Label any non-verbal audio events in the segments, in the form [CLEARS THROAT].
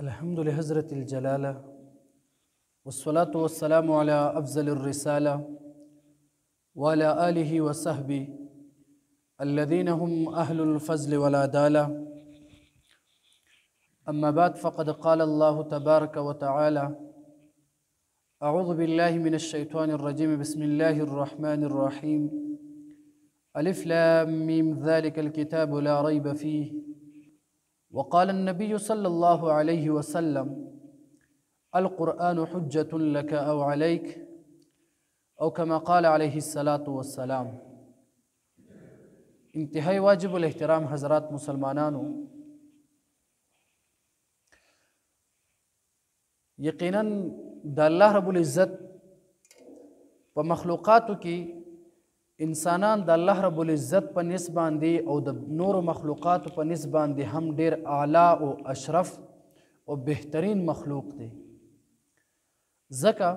الحمد لحضرة الجلالة والصلاة والسلام على أفضل الرسالة وعلى آله وصحبه الذين هم أهل الفضل والعدالة أما بعد فقد قال الله تبارك وتعالى أعوذ بالله من الشيطان الرجيم بسم الله الرحمن الرحيم ألف لام ميم ذلك الكتاب لا ريب فيه وقال النبي صلى الله عليه وسلم القرآن حجة لك أو عليك أو كما قال عليه الصلاة والسلام انتہائی واجب الاحترام حضرات مسلمانانو یقیناً د الله رب العزت په مخلوقاتو کې انسانان د الله رب العزت په نسب باندې او د نورو مخلوقاتو په نسب باندې هم ډیر اعلی او اشرف او بهترین مخلوق دی ځکه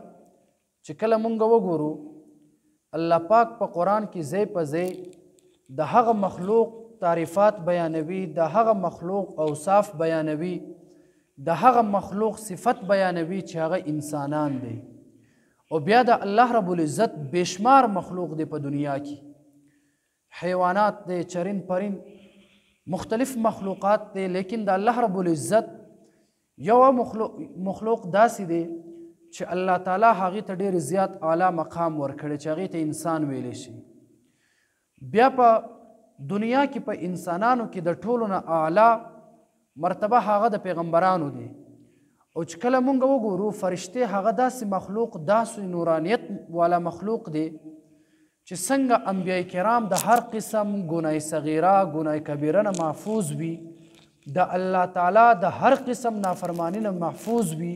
چې کله مونږ وګورو الله پاک په پا قرآن کې ځای په ځای د هغه مخلوق تعریفات بیانوي د هغه مخلوق اوصاف بیانوي د هغه مخلوق صفت بیانوي چې هغه انسانان دی او بیا د الله رب العزت بشمار مخلوق دی په دنیا کې حیوانات دی چرین پرین مختلف مخلوقات دی لیکن د الله رب العزت یو مخلوق مخلوق داسې دی چې الله تعالی هغه ته ډیر زیات اعلی مقام ورکړي چې هغه ته انسان ویل شي بیا په دنیا کې په انسانانو کې د ټولو نه اعلی مرتبه هغه د پیغمبرانو دی او چې کله مونږ وګورو فرشته هغه داسې مخلوق داسې نورانیت والا مخلوق دی چې څنګه انبیاء کرام د هر قسم ګناه صغیره ګناه کبیره نه محفوظ وي د الله تعالی د هر قسم نافرمانی نه محفوظ وي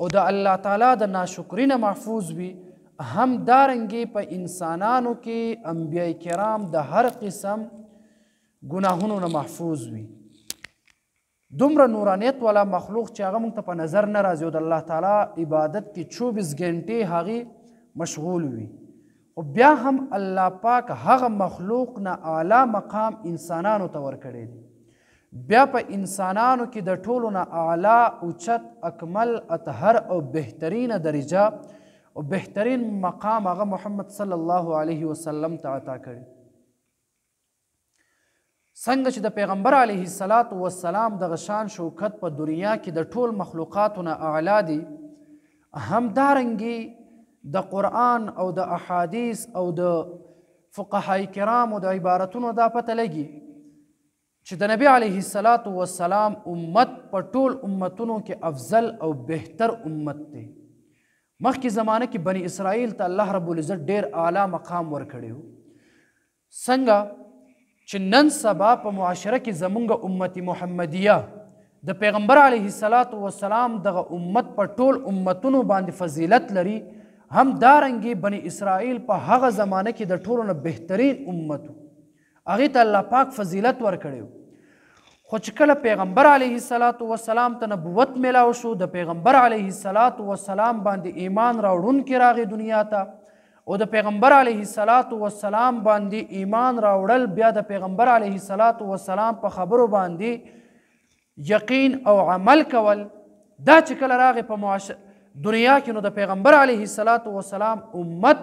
او د الله تعالی د ناشکری نه محفوظ وي هم دارنګې په انسانانو کې انبیاء کرام د هر قسم ګناهونو نه محفوظ وي دومره نورانیت والا مخلوق چې هغه موږ ته په نظر نه راځي او د الله تعالی عبادت کې چوبیس ګنټې هغې مشغول وي خو بیا هم الله پاک هغه مخلوق نه اعلی مقام انسانانو ته ورکړی دی بیا په انسانانو کې د ټولو نه اعلی اوچت اکمل اطهر او بهترینه درجه او بهترین مقام هغه محمد صلی الله علیه وسلم ته عطا کړی څنګه چې د پیغمبر علیه الصلاۃ والسلام د غشان شوکت په دنیا کې د ټول مخلوقاتونه اعلی دي همدارنګي د قرآن او د احادیث او د فقهای کرامو د عبارتونو دا پته لګي چې د نبی علیه الصلاۃ والسلام امت په ټول امتونو کې افضل او بهتر امت دی مخکې زمانه کې بنی اسرائیل ته الله رب العزت ډیر اعلی مقام ورکړی څنګه چې نن سبا په معاشره کې زمونږ امت محمدیه د پیغمبر علیه الصلاۃ والسلام دغه امت په ټول امتونو باندې فضیلت لري هم دارنګي بنی اسرائیل په هغه زمانه کې د ټولو نه بهترین امت هغه ته الله پاک فضیلت ورکړیو خو چې کله پیغمبر علیه الصلاۃ والسلام ته نبوت ملاو شو د پیغمبر علیه الصلاۃ والسلام باندې ایمان راوړون کې راغی دنیا ته او د پیغمبر علیه الصلاۃ والسلام باندې ایمان راوړل بیا د پیغمبر علیه الصلاۃ والسلام په خبرو باندې یقین او عمل کول دا چې کله راغې په معاش دنیا کې نو د پیغمبر علیه الصلاۃ والسلام امت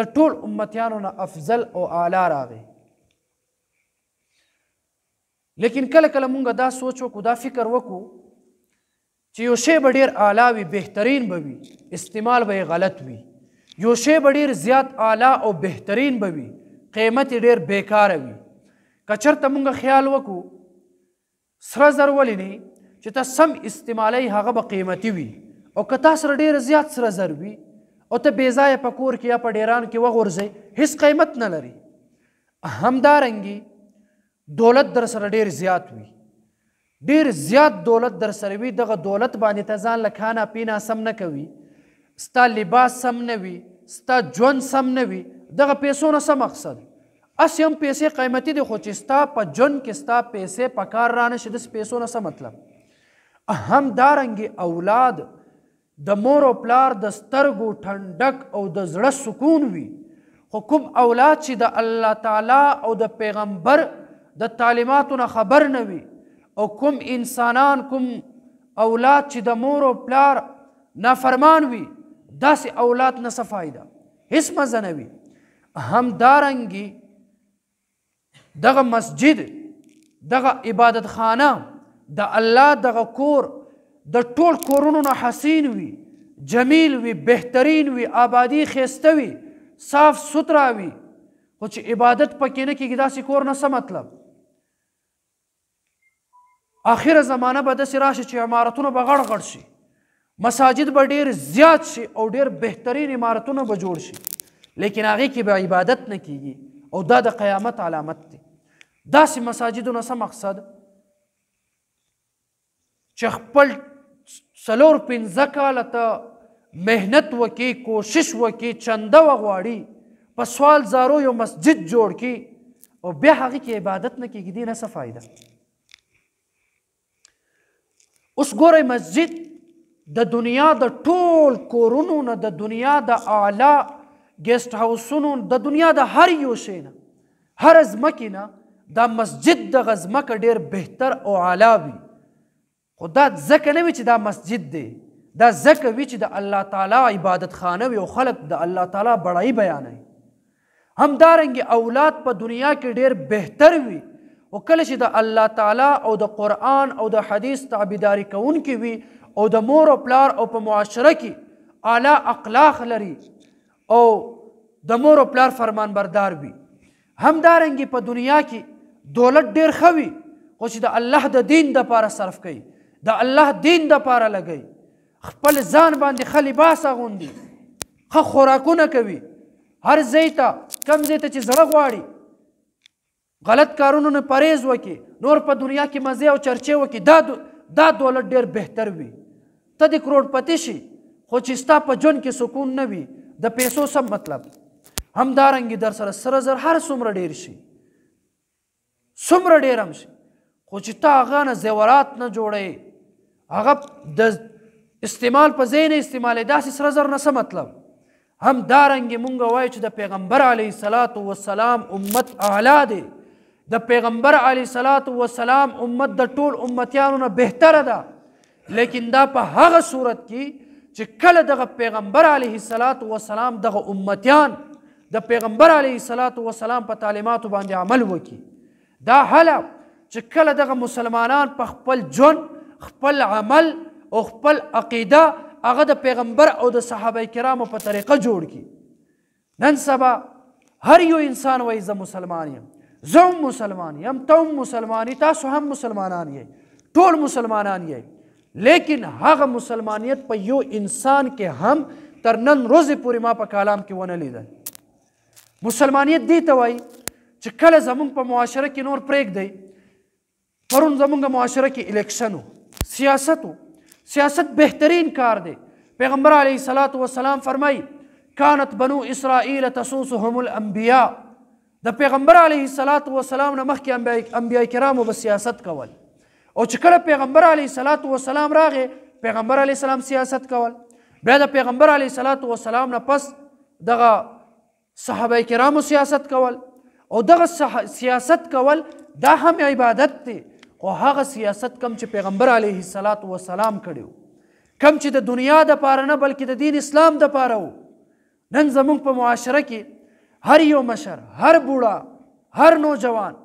د ټول امتیانو نه افضل او اعلی راغې لیکن کله کله مونږ دا سوچ وکړو دا فکر وکړو چې یو شی به ډیر اعلی وي بهترین به وي استعمال به غلط وي یو شی به ډیر زیات اعلی او بهترین به وي قیمت یې ډیر بیکاره وي که چېرته مونږ خیال وکړو سره زر ولې نه چې ته سم استعمالی هغه به قیمتي وي او که تا سره ډیر زیات سره زر وي او ته بې ځایه په کور کې یا په ډیران کې وغورځې هیڅ قیمت نه لري همدارنګې دولت در سره ډیر زیات وي ډیر زیات دولت در سره وي دغه دولت باندې ته ځان له خانه پینا سم نه کوي ستا لباس سم نه وي ستا ژوند سم نه وي دغه پیسو نه څه مقصد اس هم پیسې قیمتي دي خو چې ستا په ژوند کې ستا پیسې په کار رانه شي داسې پیسو نه څه مطلب همدارنګې اولاد د مور او پلار د سترګو ټنډک او د زړه سکون وي خو کوم اولاد چې د الله تعالی او د پیغمبر د تعلیماتو نه خبر نه وي او کوم انسانان کوم اولاد چې د مور او پلار نافرمان وي داسې اولاد نه څه فایده هیڅ مزه نه وي همدارنګې دغه مسجد دغه عبادت خانه د الله دغه کور د ټول کورونو نه حسین وي جمیل وي بهترین وي آبادی خسته وي صاف سوترا وي خو چې عبادت پکې نه کېږي داسې کور نه څه مطلب آخره زمانه به داسې راشي چې عمارتونه به غړ غړ شي مساجد به ډیر زیات شي او ډیر بهترین عمارتونه به جوړ شي لیکن هغه کې به عبادت نه کیږي او دا د قیامت علامت دی داسې مساجدونه څه مقصد چې خپل څلور پنځه کاله ته مهنت وکړي کوشش وکړي چنده وغواړي په سوال زارو یو مسجد جوړ کړي او بیا هغې کې عبادت نه کېږي دې نه څه فایده اوس ګورئ مسجد د دنیا د ټول کورونو نه د دنیا د اعلی ګیسټ هاوسونو د دنیا د هر یو شی نه هر ځمکې نه دا مسجد د غزمکه ډیر بهتر او اعلی وي خو دا ځکه نه وي چې دا مسجد دی دا ځکه وی چې د الله تعالی عبادت خانه وي او خلک د الله تعالی بڑای بیانوي همدارنګه اولاد په دنیا کې ډیر بهتر وي او کله چې د الله تعالی او د قرآن او د حدیث تعبیداری کوونکې وي او د مور او پلار او په معاشره کې اعلی اخلاق لري او د مور او پلار فرمانبردار وي همدارنګه په دنیا کې دولت ډیر خوي خو چې د الله د دین د پاره صرف کوي د الله دین د پاره لګي خپل ځان باندې خلی باس غوندي خ خوراکونه کوي هر ځای ته کم ځای ته چې زړه غواړي غلط کارونو نه پرهیز وکي نور په دنیا کې مزه او چرچه وکي دا دو دا دولت ډیر بهتر وي ته د کروڑپتی شي خو چې ستا په جون کې سکون نه وي د پیسو سم مطلب همدارنګې در سره سره زر هر څومره ډیر شي څومره ډیر هم شي خو چې تا هغه نه زیورات نه جوړی هغه د استعمال په ځای نه استعمالې داسې سره زر نه څه مطلب همدارنګې مونږ وایو چې د پیغمبر علیه صلات وسلام امت اعلی دی د پیغمبر علیه صلات وسلام امت د ټول امتیانو نه بهتره ده لیکن دا په هغه صورت کې چې کله دغه پیغمبر علیه الصلاۃ والسلام دغه امتیان د پیغمبر علیه الصلاۃ والسلام په تعلیماتو باندې عمل وکړي دا هله چې کله دغه مسلمانان په خپل جون خپل عمل او خپل عقیده هغه د پیغمبر او د صحابه کرامو په طریقه جوړ کی نن سبا هر یو انسان وایي زه مسلمان یم زه هم مسلمان یم ته هم مسلمان یې تاسو هم مسلمانان یې ټول مسلمانان یې لیکن هغه مسلمانیت په یو انسان کې هم تر نن ورځې پورې ما په کلام کې ونه لیدل مسلمانیت دی ته وایي چې کله زمونږ په معاشره کې نور پرېږدی پرون زمونږ معاشره کې الیکشن و سیاست و سیاست بهترین کار دی پیغمبر علیه صلات وسلام فرمایي کانت بنو اسرائیل تسوسهم الانبیاء د پیغمبر علیه صلات وسلام نه مخکې انبیا کرامو به سیاست کول او چې کله پیغمبر علی صلوات و سلام راغې پیغمبر علی سلام سیاست کول بیا د پیغمبر علی صلوات و سلام نه پس دغه صحابه کرامو سیاست کول او دغه صح... سیاست کول دا هم عبادت دی او هغه سیاست کم چې پیغمبر علیه الصلاۃ والسلام کړیو کم چې د دنیا د پاره نه بلکې د دین اسلام د پاره وو نن زموږ په معاشره کې هر یو مشر هر بوډا هر نوجوان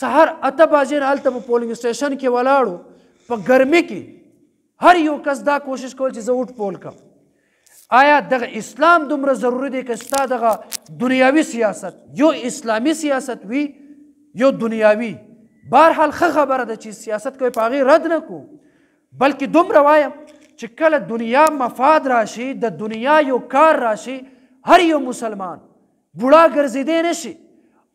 سهار اته بجې نه هلته په پولینګ سټیشن کې ولاړو په ګرمۍ کې هر یو کس دا کوشش کول چې زه وټ پول کړم آیا دغه اسلام دومره ضروری دی که ستا دغه دنیاوي سیاست یو اسلامي سیاست وي یو دنیاوي بهرحال ښه خبره ده چې سیاست کوي په هغې رد نه کو بلکې دومره وایم چې کله دنیا مفاد راشي د دنیا یو کار راشي هر یو مسلمان بوډا ګرځېدی نه شي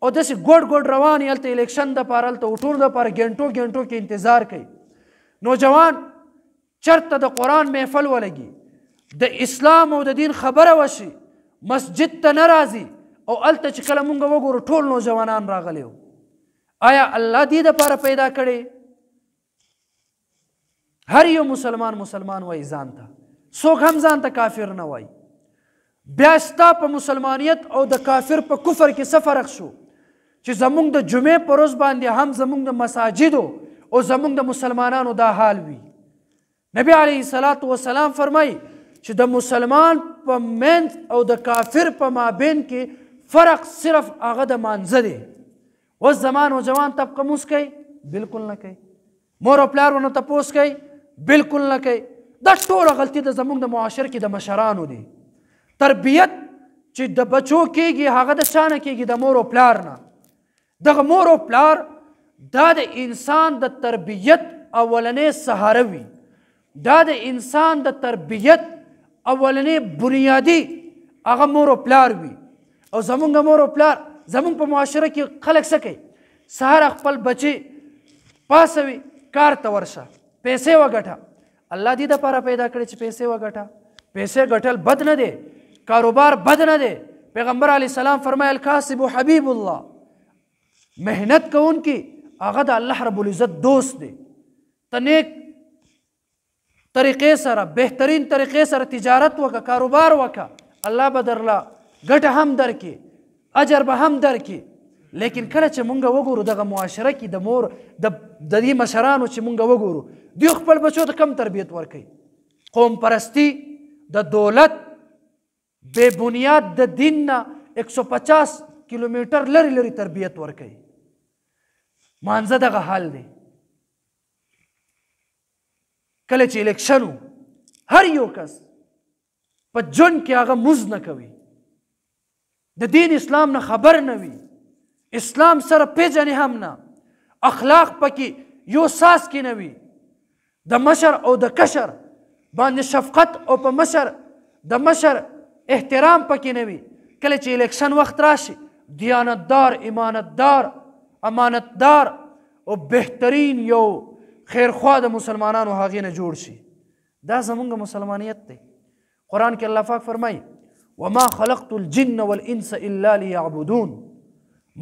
او داسې ګوډ ګوډ روان هلته الیکشن دپاره هلته وټور دپاره ګنټو ګنټو کې انتظار کوي نوجوان چرته د قرآن محفل ولګي د اسلام او د دین خبره وشي مسجد ته نه راځي او هلته چې کله مونږ وګورو ټول نوجوانان راغلی وو آیا الله دې دپاره پیدا کړی هر یو مسلمان مسلمان وای ځان ته څوک هم ځان ته کافر نه وای بیا ستا په مسلمانیت او د کافر په کفر کې څه فرق شو چې زمونږ د جمعې پر ورځ باندې هم زمونږ د مساجدو او زمونږ د مسلمانانو دا حال وي نبی علیه الصلاۃ والسلام فرمایي چې د مسلمان په منځ او د کافر په مابین کې فرق صرف هغه د مانزه دی اوس زمان او جوان طبقه موس کوي بلکل نه کوي مور او پلار ونه تپوس کوي بلکل نه کوي دا ټوله غلطي د زمونږ د معاشر کې د مشرانو دی تربیت چې د بچو کېږي هغه د چانه کېږي د مور او پلار نه دغه مور او پلار دا د انسان د تربیت اولنې سهاره وي دا د انسان د تربیت اولنې بنیادی هغه مور او پلار وي او زمونږ مور او پلار زمونږ په معاشره کې خلک سکی سهار خپل بچي پاسوي کار ته ورشه پیسې وګټه الله دې د پاره پیدا کړې چې پیسې وګټه پیسې ګټل بد نه دی کاروبار بد نه دی پیغمبر علی سلام فرمایل کاسب حبیب الله مهنت کوون کې هغه د الله رب العزت دوست دی ته نیک طریقې سره بهترین طریقې سره تجارت وکه کاروبار وکه الله به درله ګټه هم درکې اجر به هم درکې لیکن کله چې مونږ وګورو دغه معاشره کې د مور د د دې مشرانو چې مونږ وګورو دوی خپل بچو ته کم تربیت ورکوي قوم پرستی د دولت بے بنیاد د دین نه 150 کیلومتر لری لری تربیت ورکوي مانزه دغه حال دی کله چې الیکشن هر یو کس په جون کې هغه مز نه کوي د دین اسلام نه خبر نه وي اسلام سره پیژنې هم نه اخلاق پکې یو ساس کې نه وي د مشر او د کشر باندې شفقت او په مشر د مشر احترام پکې نه وي کله چې الیکشن وخت راشي دیانتدار امانتدار امانتدار او بهترین یو خیرخوا د مسلمانانو هغې نه جوړ شي دا زمونږ مسلمانیت دی قرآن کې الله پاک فرمایي وما خلقت الجن والانس الا ليعبدون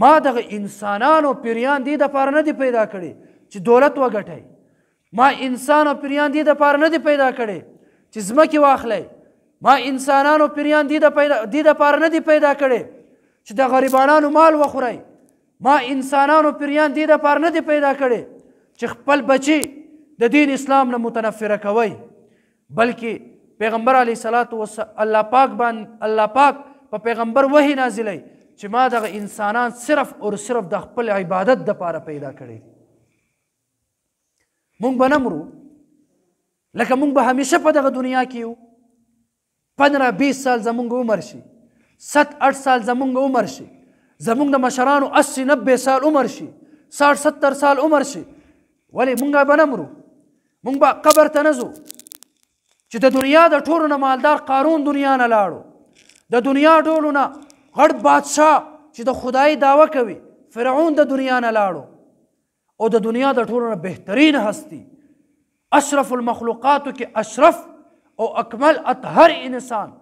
ما دغه انسانانو پیریان دې دپاره نه دی پیدا کړی چې دولت وګټئ ما انسان او پیریان دې دپاره نه دی پیدا کړی چې ځمکې واخلی ما انسانانو پیریان دې دپاره نه دی پیدا کړی چې د غریبانانو مال وخورئ ما انسانانو پریان دې د پاره نه دی پیدا کړي چې خپل بچي د دین اسلام نه متنفره کوي بلکې پیغمبر علی صلوات و الله پاک باندې الله پاک په پیغمبر وਹੀ نازلې چې ما دغه انسانان صرف او صرف د خپل عبادت د پاره پیدا کړي مونږ بنمرو لکه مونږ به همیشه په دغه دنیا کې یو 15 20 سال زمونږ عمر شي 7 8 سال زمونږ عمر شي زمونږ د مشرانو 80 90 سال عمر شي 60 70 سال عمر شي ولی مونږ به نمرو مونږ به قبر ته نزو چې د دنیا د ټولو نه مالدار قارون دنیا نه لاړو د دنیا ټولو نه غړ بادشاه چې د خدای داوا کوي فرعون د دنیا نه لاړو او د دنیا د ټولو نه بهترین هستی اشرف المخلوقات کې اشرف او اکمل اطهر انسان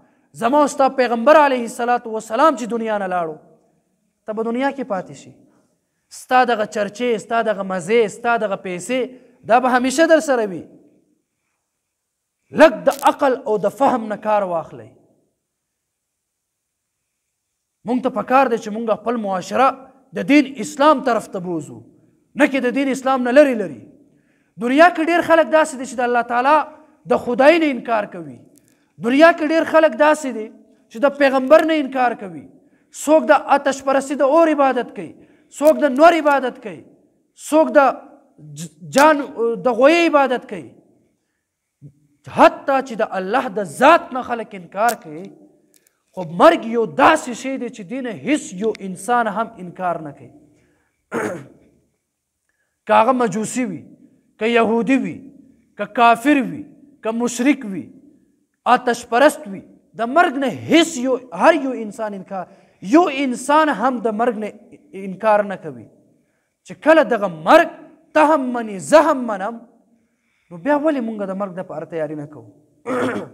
زموږ پیغمبر علیه الصلاۃ والسلام چې دنیا نه لاړو ته په دنیا کې پاتې شي ستا دغه چرچې ستا دغه مزې ستا دغه پیسې دا به همیشه در سره وي لږ د عقل او د فهم نه کار واخلی مونږ ته پکار دی چې مونږ خپل معاشره د دین اسلام طرف ته بوزو نه کې د دین اسلام نه لري لري دنیا کې ډیر خلک داسې دي چې د الله تعالی د خدای نه انکار کوي دنیا کې ډیر خلک داسې دي چې د پیغمبر نه انکار کوي څوک د آتش پرستی د اور عبادت کوي څوک د نور عبادت کوي څوک د جان د غوی عبادت کوي حتی چې د الله د ذات نه خلک انکار کوي خو مرګ یو داسې شی دی چې دینه هیڅ یو انسان هم انکار نه کوي کاغه مجوسی وي که يهودي وي که کافر وي که مشرک وي آتش پرست وي د مرګ نه هیڅ یو هر یو انسان انکار یو انسان هم د مرګ نه انکار نه کوي چې کله دغه مرګ ته هم منې زه هم منم نو بیا ولې مونږ د مرګ دپاره تیاري نه کوو [CLEARS THROAT]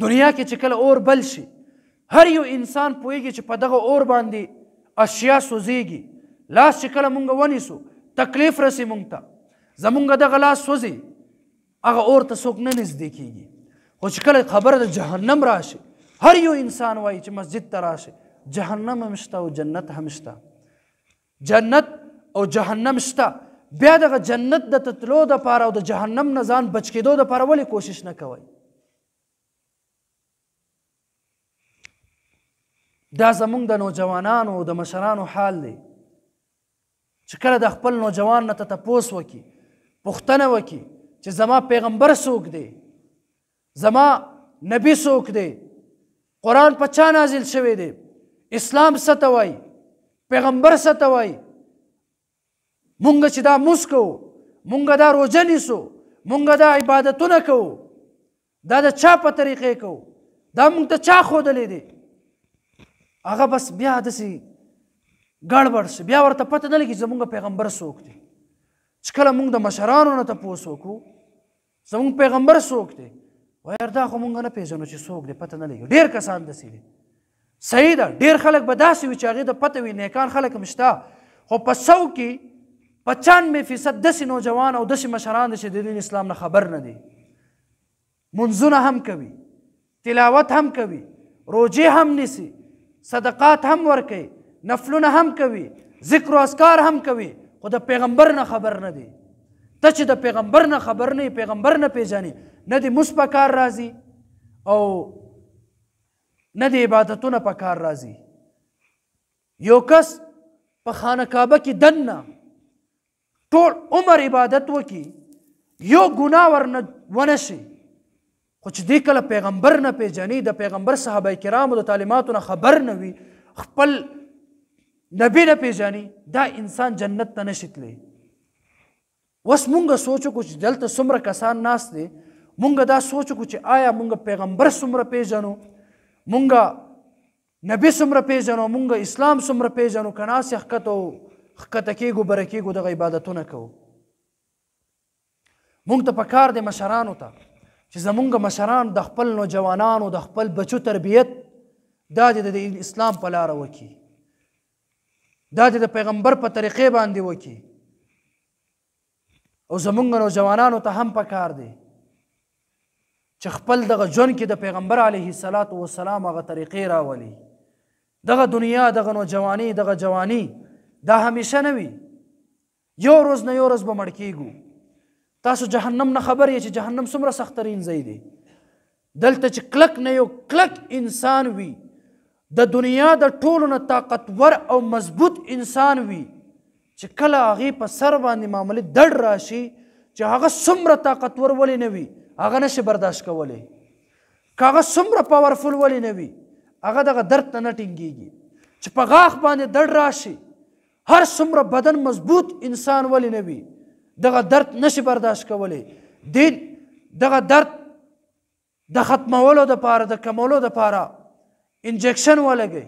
دنیا کې چې کله اور بل شي هر یو انسان پوهیږي چې په دغه اور باندې اشیا سوځېږي لاس چې کله مونږ ونیسو تکلیف رسي مونږ ته زمونږ دغه لاس سوځي هغه اور ته څوک نه نږدې کېږي خو چې کله خبره د جهنم راشي هر یو انسان وایي چې مسجد ته راشي جهنم هم شته او جنت هم شته جنت او جهنم شته بیا دغه جنت د تتلو دپاره او د جهنم نه ځان بچ کېدو دپاره ولې کوشش نه کوئ دا زمونږ د نوجوانانو د مشرانو حال دی چې کله د خپل نوجوان نه ته تپوس وکړي پوښتنه وکړي چې زما پیغمبر څوک دی زما نبی څوک دی قران په چا نازل شوی دی اسلام ستوي پیغمبر ستوي مونږ چې دا مسکو مونږ دا روزه نیسو مونږ دا عبادتونه کوو دا د چا په طریقې کوو دا مونږ ته چا خودلې دي هغه بس بیا دسي ګړبړ شي بیا ورته پته نه لګي زمونږ پیغمبر څوک دی چې کله مونږ د مشرانو نه تپوس وکړو زمونږ پیغمبر څوک دی وایي دا خو مونږ نه پیژنو چې څوک دی پته نه لګي ډېر کسان داسې دي صحیح ده ډېر خلک به داسې وي چې هغې د پته وي نیکان خلک هم شته خو په سو کې پچانوې فیصد داسې نوجوان او داسې مشران دي چې د دین اسلام نه خبر نه دي منځونه هم کوي تلاوت هم کوي روجې هم نیسي صدقات هم ورکوي نفلونه هم کوي ذکر او اذکار هم کوي خو د پیغمبر نه خبر نه دي ته چې د پیغمبر نه خبر نه پیغمبر نه پیژنې نه د مس په کار راځي او نه د عبادتونه په کار راځي یو کس په خانه کعبه کې دنه ټول عمر عبادت وکي یو ګنا ورنه ونشي خو چې دې کله پیغمبر نه پیژنې د پیغمبر صحابه کرامو د تعلیماتو نه خبر نه وي خپل نبی نه پیژنې دا انسان جنت ته نشي تللی اوس مونږ سوچو کو چې دلته څومره کسان ناست دي مونږ دا سوچ کو چې آیا مونږ پیغمبر سمره پیژنو مونږ نبی سمره پیژنو مونږ اسلام سمره پیژنو کنا سي حقته حقته کېګو برکېګو د عبادتونه کوو مونږ ته پکار دی مشرانو ته چې زمونږ مشران د خپل نوجوانانو د خپل بچو تربیت دا د اسلام په لار وکی دا د پیغمبر په طریقې باندې وکی او زمونږ نوجوانانو ته هم پکار دی چې خپل دغه جون کې د پیغمبر علیه الصلاۃ والسلام هغه طریقې راولي دغه دنیا دغه نوجوانی دغه جوانی دا همیشه نه وي یو ورځ نه یو ورځ به مړ کیږو تاسو جهنم نه خبر یې چې جهنم څومره سخترین ځای دی دلته چې کلک نه یو کلک انسان وي د دنیا د ټولو نه طاقتور او مضبوط انسان وي چې کله هغې په سر باندې معاملې دړ راشي چې هغه څومره طاقتور ولې نه وي هغه نشي برداشت کولی کاغه څومره پاورفل ولی نه وي هغه دغه درد نه ټینګيږي چې په غاخ باندې درد راشي هر څومره بدن مضبوط انسان ولی نه وي دغه درد نشي برداشت کولی دین دغه درد د ختمولو د پاره د کمولو د پاره انجکشن ولګي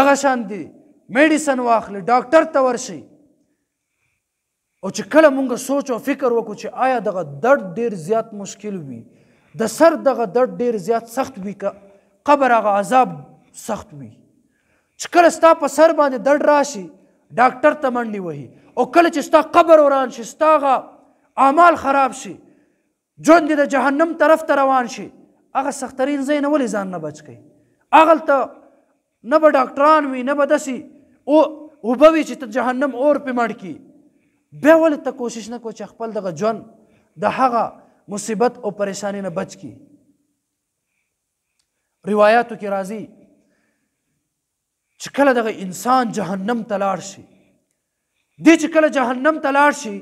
دغه شان دی میډیسن واخلي ډاکټر ته ورشي او چې کله مونږ سوچ او فکر وکړو چې آیا دغه درد ډیر زیات مشکل وي د سر دغه درد ډیر زیات سخت وي که قبر هغه عذاب سخت وي چې کله ستا په سر باندې درد راشي ډاکټر ته منډي وهي او کله چې ستا قبر وران شي ستا هغه اعمال خراب شي ژوند د جهنم طرف ته روان شي هغه سخترین ځای نه ولې ځان نه بچ کوي هغلته نه به ډاکټران وي نه به داسې او اوبه وي چې ته جهنم اور پې مړ کړي بیا ولې ته کوشش نه کو چې خپل دغه ژوند د هغه مصیبت او پریشانی نه بچ کی روایتو کې راځي چې کله دغه انسان جهنم ته لاړ شي دی چې کله جهنم ته لاړ شي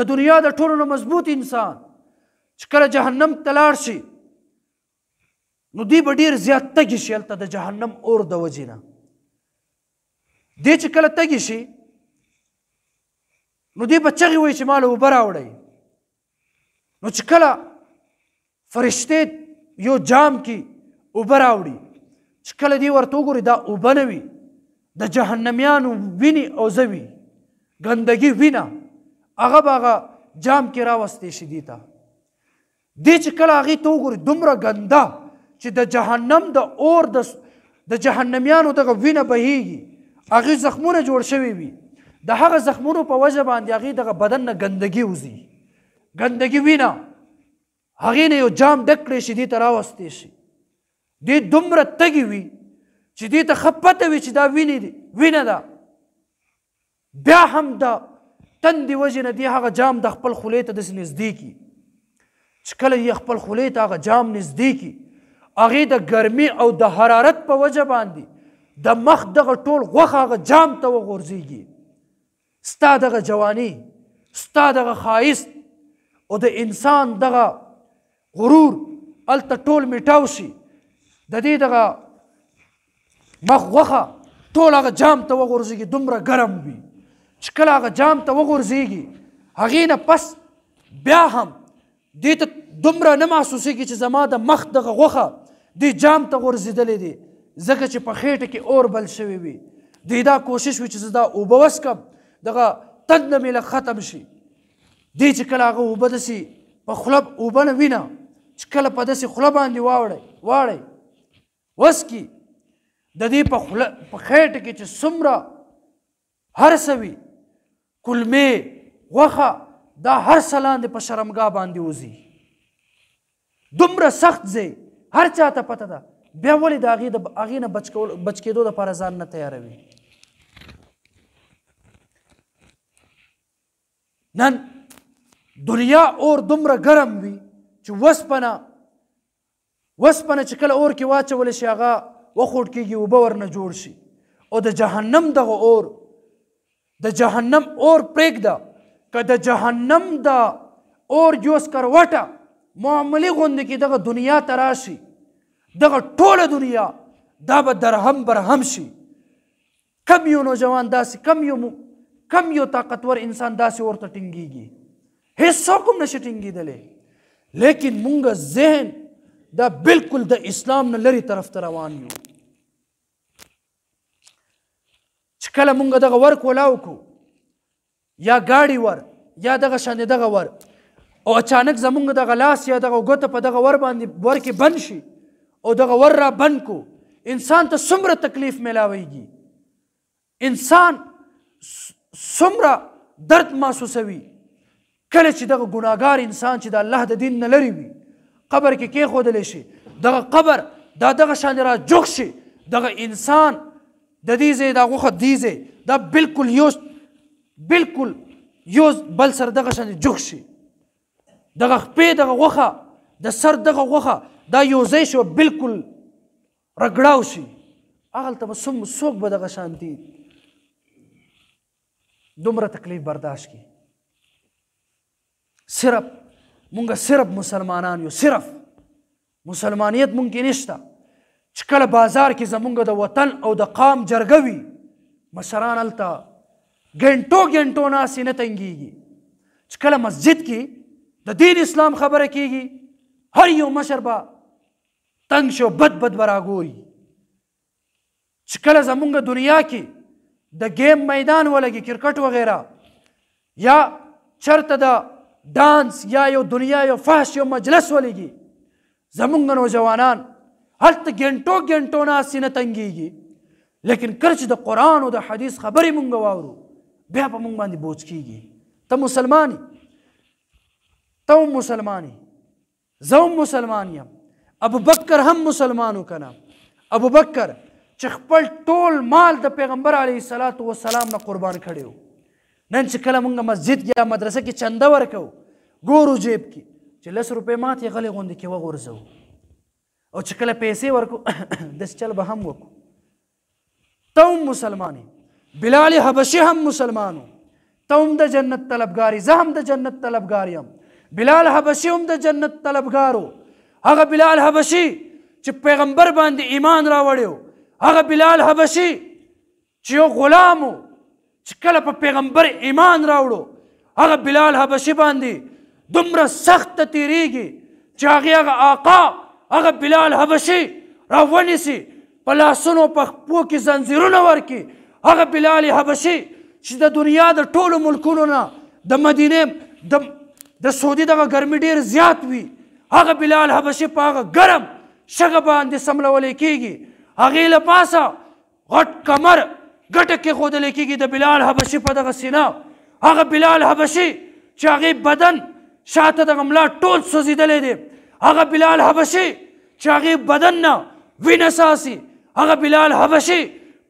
د دنیا د ټولو نه مضبوط انسان چې کله جهنم ته لاړ شي نو دی به ډیر زیات تږي شي هلته د جهنم اور د وجې نه دی چې کله تږي شي نو دی به چغې وایي چې ما له اوبه راوړئ نو چې کله فرشتې یو جام کې اوبه راوړي چې کله دی ورته وګوري دا اوبه نه وي د جهنمیانو وینې او زوي ګندګي وینه هغه به هغه جام کې راوستې شي دی ته دی چې کله هغې ته وګوري دومره ګنده چې د جهنم د اور د د جهنمیانو دغه وینه بهیږي هغې زخمونه جوړ شوي وي د هغه زخمونو په وجه باندې هغې دغه بدن نه ګندګي وځي ګندګي وینه هغې نه یو جام ډک کړی شي دې ته راوستی شي دې دومره تږي وي چې دې ته ښه پته وي چې دا وینې دی وینه ده بیا هم د تندې وجې نه دې هغه جام د خپل خولې ته داسې نږدې کړي چې کله یې خپل خولې ته هغه جام نږدې کړي هغې د ګرمۍ او د حرارت په وجه باندې د مخ دغه ټول غوښه هغه جام ته وغورځېږي ستا دغه جوانی ستا دغه خایست او د انسان دغه غرور الته ټول میټاو شي د دې دغه مخ وخه ټول هغه جام ته وغورځيږي دومره ګرم وي چې کله هغه جام ته وغورځيږي هغې نه پس بیا هم دې ته دومره نه محسوسېږي چې زما د مخ دغه غوښه دې جام ته غورځېدلې دي ځکه چې په خېټه کې اور بل شوی وي دوی دا کوشش وي چې زه دا اوبه وڅکم دغه تګ نه میله ختم شي دی چې کله هغه اوبه داسې په خوله اوبه نه وینه چې کله په داسې خوله باندې واوړی واړی اوس کې د دې په خوله په خیټه کې چې څومره هر څه وي کلمې غوښه دا هر څه لاندې په شرمګاه باندې وځي دومره سخت ځای هر چا ته پته ده بیا ولې د هغې د هغې نه بچ کول بچ کېدو دپاره ځان نه تیاروي نن دنیا اور دومره ګرم وي چې وسپنه وسپنه چې کله اور کې واچول شي هغه وخوټ کېږي او باور نه جوړ شي او د جهنم دغه اور د جهنم اور پرېګ ده که د جهنم دا اور جوس کروټه معاملې غوندې کې دغه دنیا ته راشي دغه ټوله دنیا دا به درهم برهم شي کم یو نوجوان داسې کم یو کم یو طاقتور انسان داسې ورته ټینګیږي هیڅوک هم نشي ټینګېدلی لیکن مونږ ذهن دا بالکل د اسلام نه لري طرف ته روان یو چې کله مونږ دغه ورک ولاو کو یا ګاډي ور یا دغه شان دغه ور او اچانک زمونږ دغه لاس یا دغه ګوته په دغه ور باندې ور کې بند شي او دغه ور را بند کو انسان ته څومره تکلیف ملاويږي انسان څومره درد محسوسوي کله چې دغه ګناګار انسان چې د الله د دین نه لري وي قبر کې کېښودلی شي دغه قبر دا دغه شانې را جوخ شي دغه انسان د دې ځای دا غوښه دې ځای دا بالکل یو بالکل یو بل سر دغه شانې جوخ شي دغه خپې دغه غوښه د سر دغه غوښه دا یو ځای شو بالکل رګړاو شي هغلته به څوک به دغه شانتي دومره تکلیف برداشت کی صرف مونږه صرف مسلمانان یو صرف مسلمانیت مونږ کې نشته چې کله بازار کې زمونږ د وطن او د قام جرګه وي مشران هلته ګنټو ګنټو ناسې نه تنګېږي چې کله مسجد کې د دین اسلام خبره کېږي هر یو مشر به تنگ شو بد بد به راګوري چې کله زمونږ دنیا کې د گیم میدان ولګي کرکټ وغیرہ یا چرته د ډانس یا یو دنیا یو فحش یو مجلس ولګي زمونږ نوجوانان هلته ګنټو ګنټو ناسې نه تنګېږي لیکن کله چې د قرآن او د حدیث خبرې مونږ واورو بیا په مونږ باندې بوج کېږي ته مسلمانې ته هم مسلمانې زه هم مسلمان یم ابوبکر هم مسلمانو کنه ابوبکر چې خپل ټول مال د پیغمبر علیه الصلاۃ والسلام نه قربان کړیو نن چې کله موږ مسجد یا مدرسه کې چنده ورکو ګورو جیب کې چې لس روپۍ مات یې غلې غوندې کې وغورځو او چې کله پیسې ورکو [COUGHS] دس چل به هم وکړو ته هم مسلمان بلال حبشي هم مسلمانو ته هم د جنت طلبګاري زه هم د جنت طلبګار یم بلال حبشي هم د جنت طلبګارو هغه بلال حبشي چې پیغمبر باندې ایمان راوړیو هغه بلال حبشي چې یو غلام وو چې کله په پیغمبر ایمان راوړو هغه بلال حبشي باندې دومره سخت تیریږي چې هغه هغه آقا هغه بلال حبشي راونیسي په لاسونو په خپو کې زنځیرونه ورکي هغه بلال حبشي چې د دنیا د ټولو ملکونو نه د مدینې د د سعودي دغه ګرمي ډیر زیات وي هغه بلال حبشي په هغه ګرم شګه باندې سملولې کیږي هغې له پاسه غټ کمر ګټه کې ښودل کېږي د بلال حبشي په دغه سینه هغه بلال حبشي چې هغې بدن شاته دغه ملا ټول سوځېدلی دی هغه بلال حبشي چې هغې بدن نه وینه ساسي هغه بلال حبشي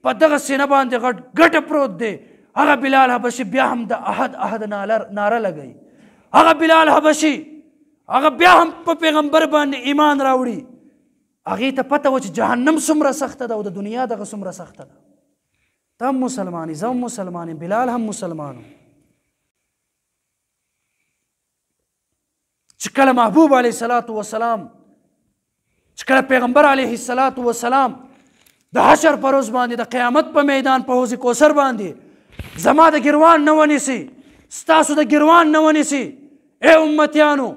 په دغه سینه باندې غټ ګټه پروت دی هغه بلال حبشي بیا هم د احد احد ناره لګوي هغه بلال حبشي هغه بیا هم په پیغمبر باندې ایمان راوړي هغه ته پته و چې جهنم څومره سخت ده او د دنیا دغه څومره سخت ده تم مسلمانې زم مسلمانې بلال هم مسلمانو چې کله محبوب علیه صلوات و سلام چې کله پیغمبر علیه صلوات و سلام د حشر پر ورځ باندې د قیامت په میدان په حوض کوثر باندې زما د ګروان نه ونیسي ستاسو د ګروان نه ونیسي اے امتیانو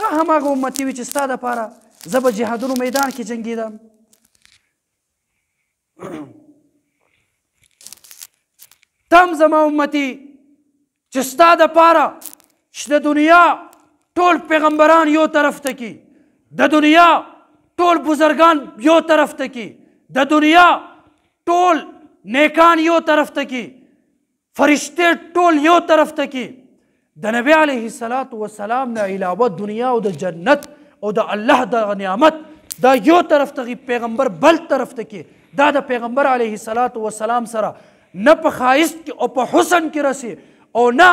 تا هماغه امتی وي چې ستا د پاره زه به جهادونو میدان کې جنگیدم تم زما امتی چې ستا د پاره چې د دنیا ټول پیغمبران یو طرف ته کی د دنیا ټول بزرگان یو طرف ته کی د دنیا ټول نیکان یو طرف ته کی فرشته ټول یو طرف ته کی د نبی علیه الصلاۃ والسلام نه علاوه دنیا او د جنت او د الله د نعمت دا یو طرف ته پیغمبر بل طرف ته کې دا د پیغمبر علیه صلوات و سلام سره نه په خایست کې او په حسن کې رسی او نه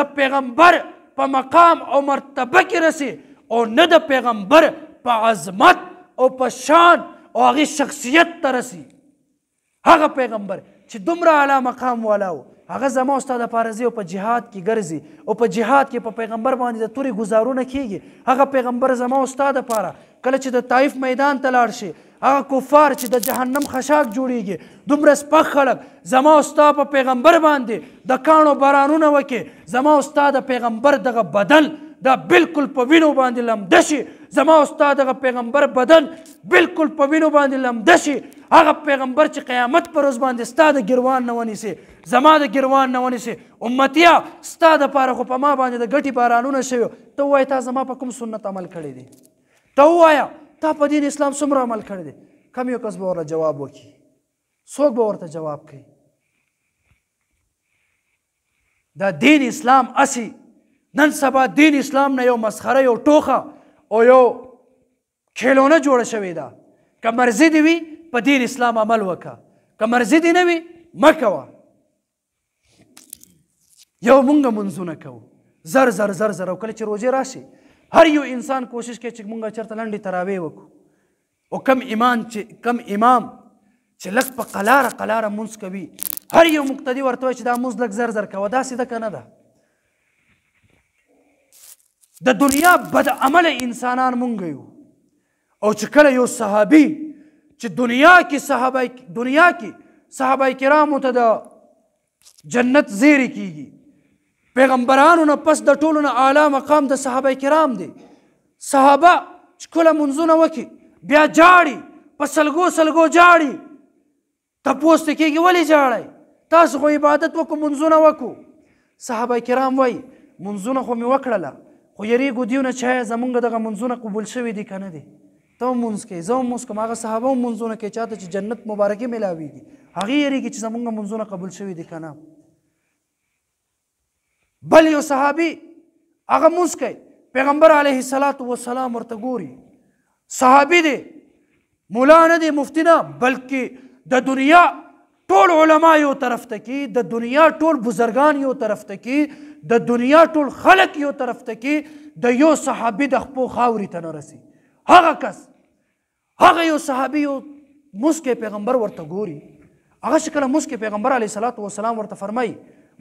د پیغمبر په مقام او مرتبه کې رسی او نه د پیغمبر په عظمت او په شان او هغه شخصیت ترسي هغه پیغمبر چې دومره اعلی مقام والا وو هغه زما استاد لپاره زی او په جهاد کې ګرځي او په جهاد کې په پیغمبر باندې د توري گزارونه کیږي هغه پیغمبر زما استاد لپاره کله چې د طائف میدان ته لاړ شي هغه کفار چې د جهنم خشاک جوړیږي دومره سپک خلک زما استاد په پیغمبر باندې د کانو بارانونه وکي زما استاد پیغمبر دغه بدن دا بالکل په وینو باندې لمدشي زما استاد دغه پیغمبر بدن بالکل په وینو باندې لمدشي هغه پیغمبر چې قیامت پر ورځ باندې ستا د ګروان نه ونیسي زما د ګروان نه ونیسي امتیا ستا د پاره خو په ما باندې د ګټې بارانونه شوي ته ووایه تا زما په کوم سنت عمل کړی دی ته ووایه تا په دین اسلام څومره عمل کړی دی کم یو کس به ورله جواب وکړي څوک به ورته جواب کوي دا دین اسلام اسی نن سبا دین اسلام نه یو مسخره یو ټوخه او یو کھیلونه جوړه شوې ده که مرضي دې وي په دین اسلام عمل وکه که مرضی دی نه وي مه کوه یو مونږ منځونه کوو زر زر زر زر او کله چې روزې راشي هر یو انسان کوشش کوي چې مونږ چېرته لنډې تراوی وکړو او کم ایمان چې کم امام چې لږ په قلاره قلاره مونځ کوي هر یو مقتدي ورته وایي چې دا مونځ لږ زر زر کوه داسې ده که نه ده د دنیا بد عمل انسانان مونږ یو او چې کله یو صحابي چې دنیا کې صحابه دنیا کې صحابه کرامو ته د جنت زیری کیږي پیغمبرانو نه پس د ټولو نه اعلی مقام د صحابه کرام دی صحابه چې کله منځونه وکړي بیا جاړي په سلګو سلګو جاړي تپوس ته کېږي ولې جاړی تاسو خو عبادت وکړو منځونه وکړو صحابه کرام وایي منځونه خو مې وکړله خو یریږو دیو نه چې زمونږ دغه منځونه قبول شوي دي که نه دي ته مونږ کې زه مونږ کوم هغه صحابه مونږونه کې چاته چې جنت مبارکي ملاويږي هغه یې کې چې زمونږ مونږونه قبول شوی دي کنه بل یو صحابي هغه مونږ کې پیغمبر علیه الصلاۃ والسلام ورته ګوري صحابي دی مولا نه دی مفتی نه بلکې د دنیا ټول علما یو طرف ته کی د دنیا ټول بزرگان یو طرف ته کی د دنیا ټول خلق یو طرف ته کی د یو صحابي د خپل خاوري ته نه رسی هغه کس هغه یو صحابي یو مسکه پیغمبر ورته ګوري هغه شکل مسکه پیغمبر علی صلوات و سلام ورته فرمای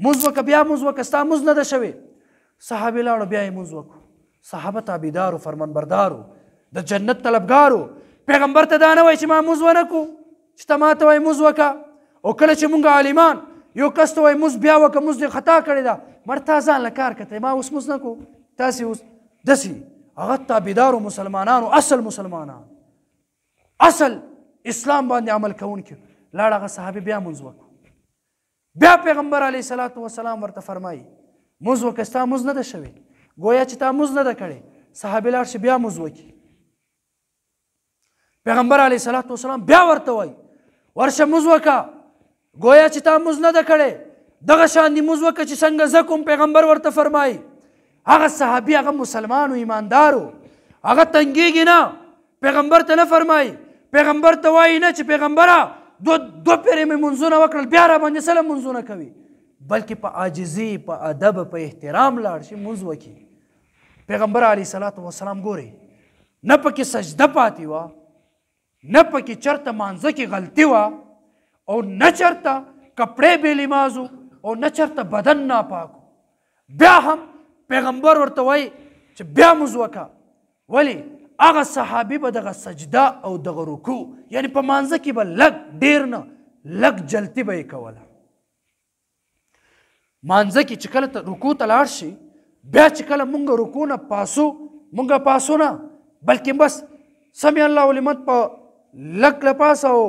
موز وک بیا موز وک ستا موز نه ده شوی صحابه لاړ بیا موز وک صحابه تابعدارو فرمانبردارو د جنت طلبګارو پیغمبر ته دا نه وای چې ما موز ونه کو چې ته ماته وای موز وکا او کله چې مونږه عالمان یو کس ته وای موز بیا وکه موز دې خطا کړې ده مر تا ځان له کار کته ما اوس موز نه کو تاسې اوس دسې هغه تابعدارو مسلمانانو اصل مسلمانان اصل اسلام باندې عمل کوونکي لاړ هغه صحابه بیا مونږ وکړو بیا پیغمبر علی صلوات و سلام ورته فرمایي مونږ وکستا مونږ نه ده شوی گویا چې تا مونږ نه ده کړی صحابه لاړ شي بیا مونږ وکړي پیغمبر علی صلوات و سلام بیا ورته وایي ورشه مونږ وکړه گویا چې تا مونږ نه ده کړی دغه شان دی مونږ وکړه چې څنګه زه کوم پیغمبر ورته فرمایي هغه صحابي هغه مسلمان و ایماندار و هغه تنګېږي نه پیغمبر ته نه فرمایي پیغمبر ته وایي نه چې پیغمبره دو دو پیرې مې منځونه وکړل بیا را باندې سره منځونه کوي بلکې په عاجزي په ادب په احترام لاړ شي منځ وکړي پیغمبر علی صلوات و سلام ګوري نه پکې سجده پاتې و نه پکې چرته مانځه کې غلطي و او نه چرته کپړې بې لمازو او نه چرته بدن ناپاک بیا هم پیغمبر ورته وایي چې بیا موږ وکړه ولې هغه صحابي به دغه سجده او دغه رکوع یعنی په مانځه کې به لږ ډیر نه لږ جلتی به یې کوله مانځه کې چې کله رکوع ته لاړ شي بیا چې کله مونږ رکوع نه پاسو مونږ پاسو نه بلکې بس سمع الله لمن په لک لپاس او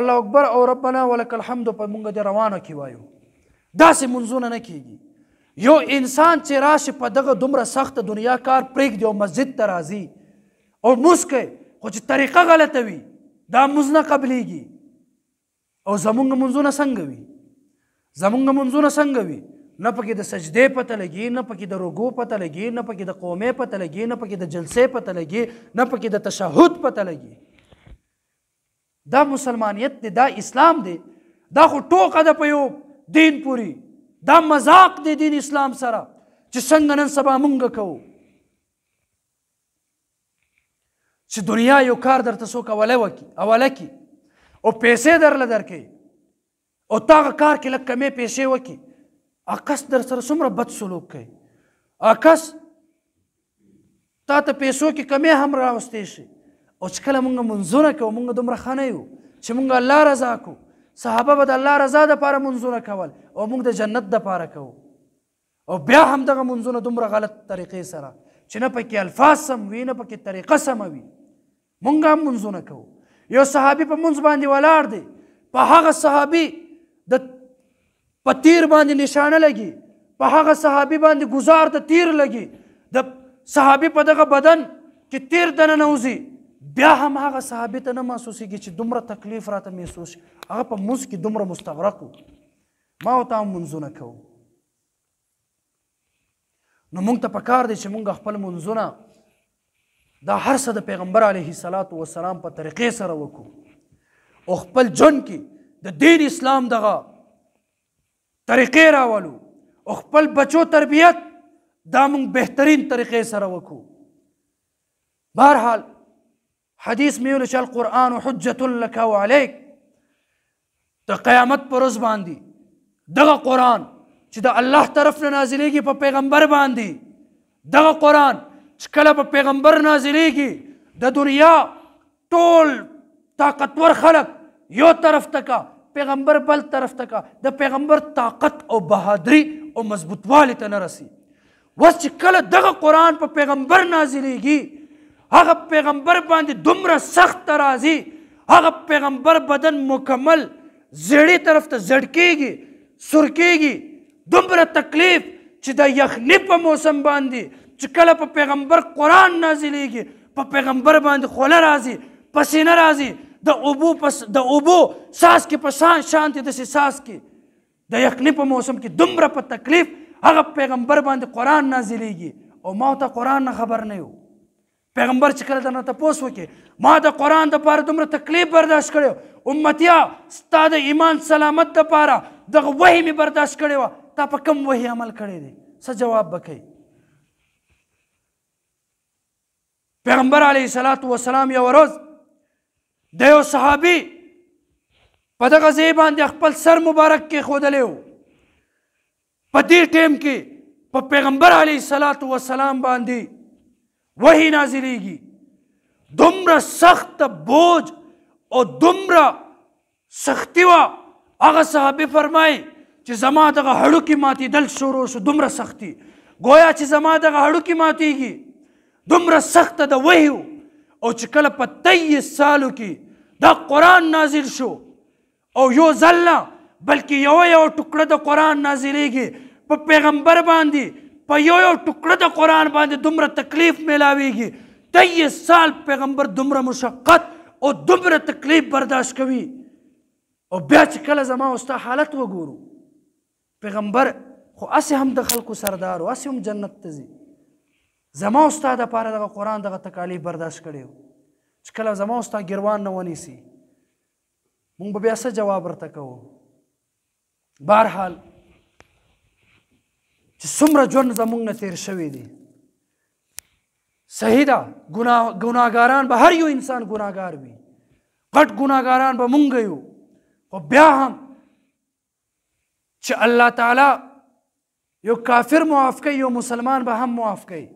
الله اکبر او ربنا ولك الحمد په مونږ د روانو کې وایو داسې منځونه نه کیږي یو انسان چې راشي په دغه دومره سخت دنیا کار پرېږدي او مسجد ته راځي او مسکه خو چې طریقه غلطه وي دا موز نه قبليږي او زمونږ منځونه څنګه وي زمونږ منځونه څنګه وي نه پکې د سجدې پته لګي نه پکې د رکوع پته لګي نه پکې د قومه پته لګي نه پکې د جلسې پته لګي نه پکې د تشهود پته لګي دا مسلمانیت دی دا اسلام دی دا خو ټوکه ده په یو دین پوری دا مذاق دی دین اسلام سره چې څنګه نن سبا مونږ کوو چې دنیا یو کار درته څوک اوله وکي اوله کی او پیسې درله درکې او تاغه کار کې لږ کمې پیسې وکي اکس در سره څومره بد سلوک کوي اکس تا ته پیسو کې کمې هم راوستې شي او چې کله مونږ منځونه کوو مونږ دومره خانه یو چې مونږ الله رضا کو صحابه به د الله رضا دپاره منځونه کول او مونږ د جنت دپاره کوو او بیا هم دغه منځونه دومره غلط طریقې سره چې نه پکې الفاظ سم وي نه پکې طریقه سمه وي مونږ هم منځونه کوو یو صحابي په منځ باندې ولاړ دی په هغه صحابي د په تیر باندې نشانه لګي په هغه صحابي باندې گزار ته تیر لګي د صحابي په دغه بدن چې تیر دنه نوزي بیا هم هغه صحابي ته نه محسوسېږي چې دومره تکلیف راته محسوس شي هغه په مونځ کې دومره مستغرق ما ورته هم منځونه کوو نو مونږ ته پکار دی چې مونږ خپل منځونه دا هر څه د پیغمبر علیه الصلاۃ والسلام په طریقې سره وکړو او خپل جون کې د دین اسلام دغه طریقې راولو او خپل بچو تربیت دا موږ بهترین طریقې سره وکړو بهرحال حدیث میول چې القرآن حجت لك وعليك د قیامت پر ورځ باندې دغه قرآن چې د الله طرف نه نازلېږي په پیغمبر باندې دغه قرآن چې کله په پیغمبر نازلېږي د دنیا ټول طاقتور خلک یو طرف تکا پیغمبر بل طرف تکا د پیغمبر طاقت او بهادری او مضبوطوالی ته نه رسی اوس چې کله دغه قرآن په پیغمبر نازلېږي هغه پیغمبر باندې دومره سخت راځي هغه پیغمبر بدن مکمل زړې طرف ته زړ کېږي سور کېږي دومره تکلیف چې د یخنی په موسم باندې چې کله په پیغمبر قران نازلېږي په پیغمبر باندې خوله راځي پسینه راځي د اوبو پس د اوبو ساس کې په شان شانتي د ساس کې د یخنی په موسم کې دومره په تکلیف هغه پیغمبر باندې قران نازلېږي او ما ته قران نه خبر نه یو پیغمبر چې کله درنه تاسو وکي ما د قران د پاره دومره تکلیف برداشت کړو امتیا ستاد ایمان سلامت د پاره د وحی می برداشت کړو تا په کم وحی عمل کړی دی څه جواب بکې پیغمبر علیه الصلاۃ والسلام یو ورځ د یو صحابي په دغه ځای باندې خپل سر مبارک کې خودلی و په دې ټیم کې په پیغمبر علیه الصلاۃ والسلام باندې وحی نازلېږي دومره سخت بوج او دومره سختی وه هغه صحابي فرمایي چې زما دغه هډوکي ماتېدل شروع شو دومره سختی گویا چې زما دغه هډوکي ماتېږي دومره سخت د وحیو او چې کله په 23 سالو کې دا قران نازل شو او یو ځل بلکې یو یو ټوکړه د قران نازلېږي په پیغمبر باندې په یو یو ټوکړه د قران باندې دومره تکلیف ملاويږي 23 سال پیغمبر دومره مشقت او دومره تکلیف برداشت کوي او بیا چې کله زما اوستا حالت وګورو پیغمبر خو اسې هم د خلکو سردار او اسې هم جنت ته ځي زما استاد لپاره دغه قران دغه تکالیف برداشت کړي چې کله زما استاد ګروان نه ونیسي مونږ به بیا څه جواب ورته کوو بهرحال چې څومره ژوند زمونږ نه تیر شوی دی صحیح ده ګناه ګناګاران به هر یو انسان ګناګار وي غټ ګناګاران به مونږ یو خو بیا هم چې الله تعالی یو کافر معاف کوي یو مسلمان به هم معاف کوي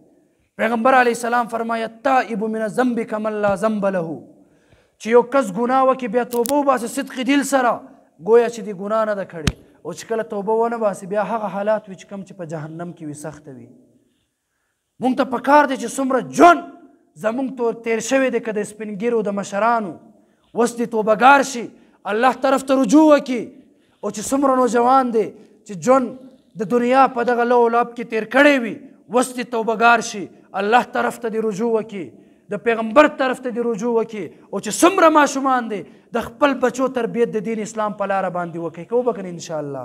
پیغمبر علی السلام فرمایي تائب من الذنب کمن لا ذنب له چې یو کس ګناه وکي بیا توبه وباسي صدق دل سره گویا چې دی ګناه نه ده کړې او چې کله توبه ونه باسي بیا هغه حالات وي چې کم چې په جهنم کې وي سخت وي مونږ ته پکار دی چې څومره جون زمونږ تور تیر شوی دی که د سپینګیرو د مشرانو اوس دی توبهګار شي الله طرف ته رجوع وکي او چې څومره نوجوان دی چې جون د دنیا په دغه لولاب کې تیر کړی وي وس دې توبهګار شي الله طرف ته دی رجوع وکي د پیغمبر طرف ته دی رجوع وکي او چې څومره ماشومان دي د خپل بچو تربیت د دین اسلام په لار باندې وکي کو بکنه ان شاء الله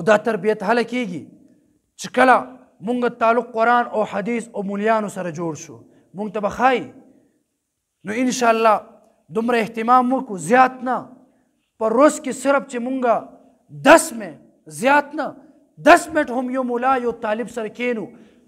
او دا تربیت هله کیږي چې کله مونږ تعلق قران او حدیث او مليانو سره جوړ شو مونږ ته بخای نو ان شاء الله دومره اهتمام وکړو زیات نه پر روز کې صرف چې مونږه 10 مې زیات نه 10 منټ هم یو مولا یو طالب سره کینو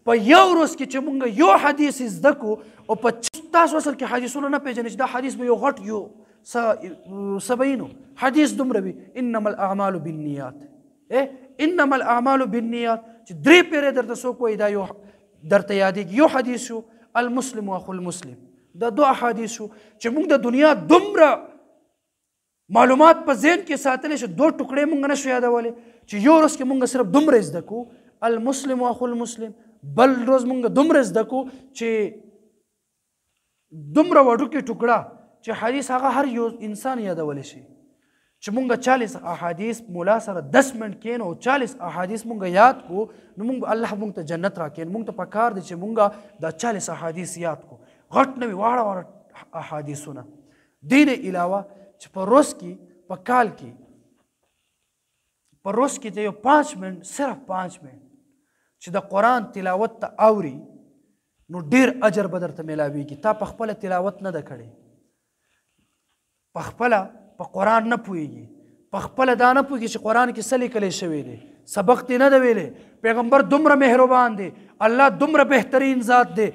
په یو ورځ کې چې مونږ یو حدیث زده کو او په تاسو اصل کې حدیثونه نه پیژنئ چې دا حدیث به یو غټ یو سبعینو حدیث دومره وي انما الاعمال بالنیات ا انما الاعمال بالنیات چې درې پیرې درته سو کوی دا یو درته یادېږي یو حدیث شو المسلم اخو المسلم دا دوه حدیث شو چې مونږ د دنیا دومره معلومات په ذهن کې ساتلې چې دوه ټوکړې مونږ نه شو یادولې چې یو ورځ کې مونږ صرف دومره زده کو المسلم اخو المسلم بل روز مونږ دومره زده کو چې دومره وډوکې ټوکړه چې حدیث هغه هر یو انسان یادولی شي چې مونږ 40 احادیث مولا سره 10 منټ کین او 40 احادیث مونږ یاد کو نو مونږ الله مونږ ته جنت راکین مونږ ته پکار دي چې مونږ دا 40 احادیث یاد کو غټ نوی واړه واړه احادیثونه دین علاوه چې په روز کې په کال کې په روز کې ته یو 5 منټ صرف 5 منټ چې د قران تلاوت ته اوري نو ډیر اجر به درته ملاويږي تا په خپل تلاوت نه ده کړې په خپل په قران نه پويږي په خپل دا نه پويږي چې قران کې سلی کلی شوی دی سبق دی نه دی ویلې پیغمبر دومره مهربان دی الله دومره بهترین ذات دی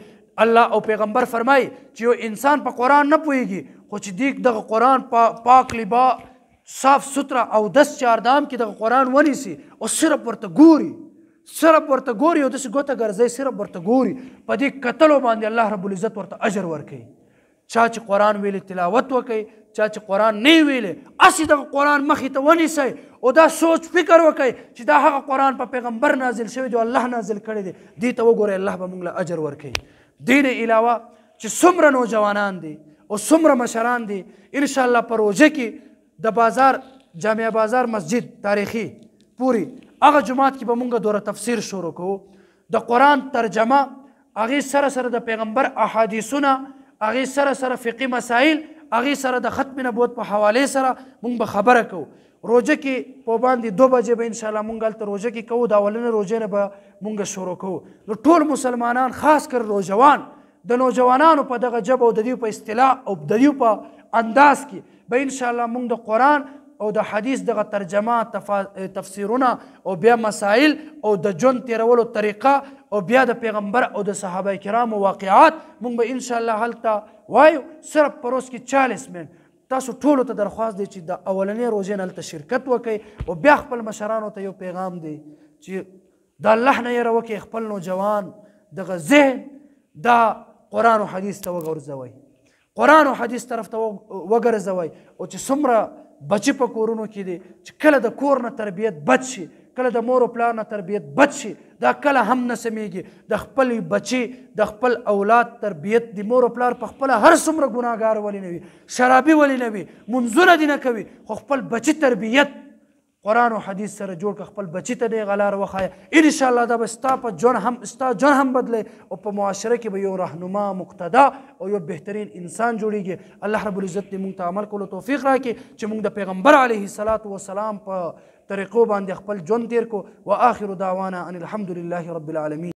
الله او پیغمبر فرمای چې یو انسان په قران نه پويږي خو چې دیک دغه قران پا پاک لبا صاف سوتره او دس چاردام کې دغه قران ونیسي او صرف ورته ګوري صرف ورته ګوري او داسې ګوته ګرځي صرف ورته ګوري په دې کتلو باندې الله رب العزت ورته اجر ورکوي چا چې قرآن ویلې تلاوت وکړي چا چې قرآن نه ویلې اسې دغه قرآن مخې ته ونیسئ او دا سوچ فکر وکړئ چې دا هغه قرآن په پیغمبر نازل شوی دی الله نازل کړی دی دې ته وګورئ الله به موږ له اجر ورکوي دې نه علاوه چې څومره نوجوانان دي او څومره مشران دي ان شاء الله په روژه کې د بازار جامع بازار مسجد تاریخي پوری هغه جماعت کې به مونږه دوره تفسیر شروع کوو د قران ترجمه هغه سره سره د پیغمبر احادیثونه هغه سره سره فقهي مسائل هغه سره د ختم نبوت په حواله سره مونږ به خبره کوو روزه کې په باندې 2 بجې به ان شاء الله مونږ تل روزه کې کوو دا ولنه روزه نه به مونږ شروع کوو نو ټول مسلمانان خاص کر روزوان د نوجوانانو په دغه جبه او د دې په اصطلاح او د دې په انداز کې به ان شاء الله مونږ د قران او د حدیث دغه ترجمه تفا... تفسیرونه او بیا مسائل او د جون تیرولو طریقه او بیا د پیغمبر او د صحابه کرامو واقعات مونږ به ان شاء الله هلته وایو صرف پروس کې 40 من تاسو ټولو ته درخواست دی چې د اولنې روزې نه هلته شرکت وکړئ او بیا خپل مشرانو ته یو پیغام دی چې د الله نه یره وکړئ خپل نوجوان دغه ذهن دا قرآن و حدیث ته وګرځوئ قرآن و حدیث طرف ته وګرځوئ او چې څومره بچی په کورونو کې دي چې کله د کور نه تربیت بد شي کله د مور او پلار نه تربیت بد شي دا کله هم نه سمیږي د خپل بچی د خپل اولاد تربیت د مور او پلار په خپل هر څومره ګناګار ولې نه وي شرابي ولې نه وي منځونه دي نه کوي خو خپل بچی تربیت قران او حديث سره جوړ ک خپل بچی ته دی غلار وخای ان شاء الله دا بستا په جون هم ستا جون هم بدله او په معاشره کې به یو راهنما مقتدا او یو بهترین انسان جوړیږي الله رب العزت دې مونږ ته عمل کولو توفیق راکړي چې مونږ د پیغمبر علیه الصلاۃ والسلام په طریقو باندې خپل جون تیر کو واخر دعوانا ان الحمد لله رب العالمین